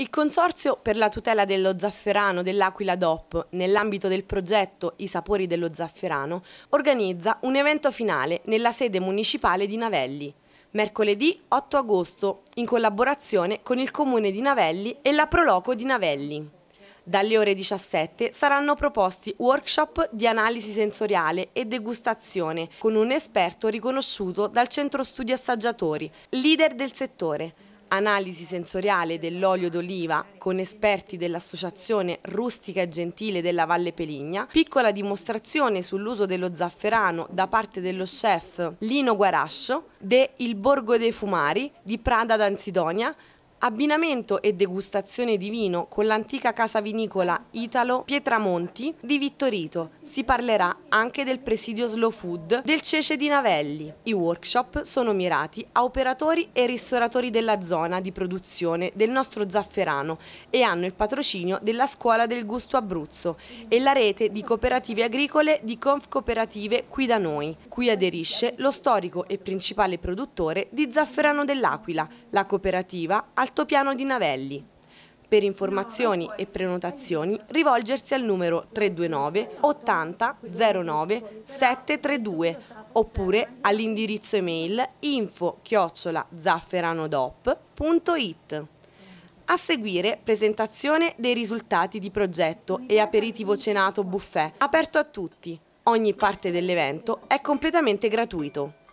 Il Consorzio per la tutela dello zafferano dell'Aquila DOP, nell'ambito del progetto I sapori dello zafferano, organizza un evento finale nella sede municipale di Navelli, mercoledì 8 agosto, in collaborazione con il Comune di Navelli e la Proloco di Navelli. Dalle ore 17 saranno proposti workshop di analisi sensoriale e degustazione con un esperto riconosciuto dal Centro Studi Assaggiatori, leader del settore, analisi sensoriale dell'olio d'oliva con esperti dell'Associazione Rustica e Gentile della Valle Peligna, piccola dimostrazione sull'uso dello zafferano da parte dello chef Lino Guarascio de Il Borgo dei Fumari di Prada d'Ansidonia, abbinamento e degustazione di vino con l'antica casa vinicola Italo Pietramonti di Vittorito, si parlerà anche del presidio Slow Food del Cece di Navelli. I workshop sono mirati a operatori e ristoratori della zona di produzione del nostro zafferano e hanno il patrocinio della Scuola del Gusto Abruzzo e la rete di cooperative agricole di Conf Cooperative qui da noi, cui aderisce lo storico e principale produttore di zafferano dell'Aquila, la cooperativa Altopiano di Navelli. Per informazioni e prenotazioni rivolgersi al numero 329 80 09 732 oppure all'indirizzo email info chiocciola zafferanodop.it. A seguire presentazione dei risultati di progetto e aperitivo cenato buffet aperto a tutti. Ogni parte dell'evento è completamente gratuito.